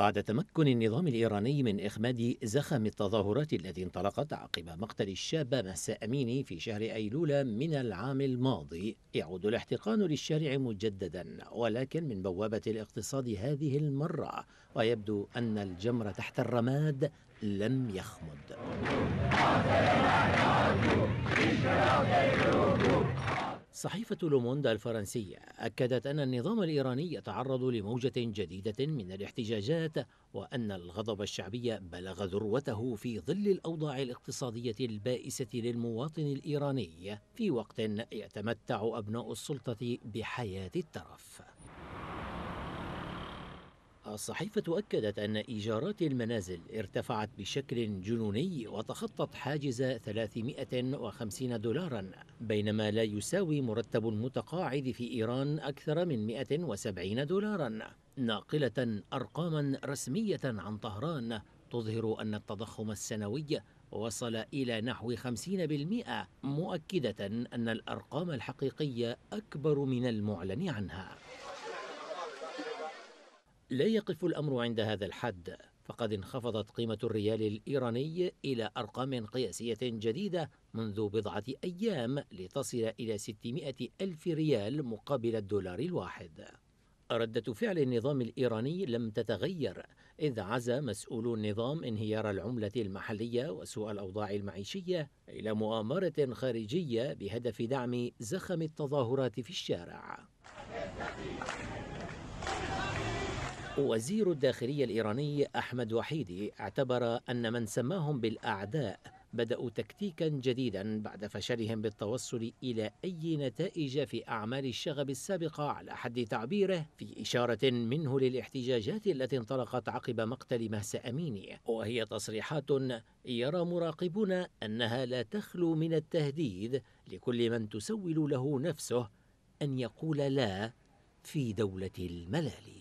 بعد تمكن النظام الإيراني من إخماد زخم التظاهرات التي انطلقت عقب مقتل الشاب مهسا أميني في شهر أيلول من العام الماضي يعود الاحتقان للشارع مجددا ولكن من بوابة الاقتصاد هذه المرة ويبدو أن الجمر تحت الرماد لم يخمد صحيفة لوموند الفرنسية أكدت أن النظام الإيراني يتعرض لموجة جديدة من الاحتجاجات وأن الغضب الشعبي بلغ ذروته في ظل الأوضاع الاقتصادية البائسة للمواطن الإيراني في وقت يتمتع أبناء السلطة بحياة الترف الصحيفة أكدت أن إيجارات المنازل ارتفعت بشكل جنوني وتخطت حاجز 350 دولارا بينما لا يساوي مرتب المتقاعد في إيران أكثر من 170 دولارا ناقلة أرقاما رسمية عن طهران تظهر أن التضخم السنوي وصل إلى نحو 50% مؤكدة أن الأرقام الحقيقية أكبر من المعلن عنها لا يقف الأمر عند هذا الحد فقد انخفضت قيمة الريال الإيراني إلى أرقام قياسية جديدة منذ بضعة أيام لتصل إلى 600 ألف ريال مقابل الدولار الواحد ردة فعل النظام الإيراني لم تتغير إذ عزى مسؤولو النظام انهيار العملة المحلية وسوء الأوضاع المعيشية إلى مؤامرة خارجية بهدف دعم زخم التظاهرات في الشارع وزير الداخلية الإيراني أحمد وحيدي اعتبر أن من سماهم بالأعداء بدأوا تكتيكا جديدا بعد فشلهم بالتوصل إلى أي نتائج في أعمال الشغب السابقة على حد تعبيره في إشارة منه للاحتجاجات التي انطلقت عقب مقتل مهس أميني وهي تصريحات يرى مراقبون أنها لا تخلو من التهديد لكل من تسول له نفسه أن يقول لا في دولة الملالي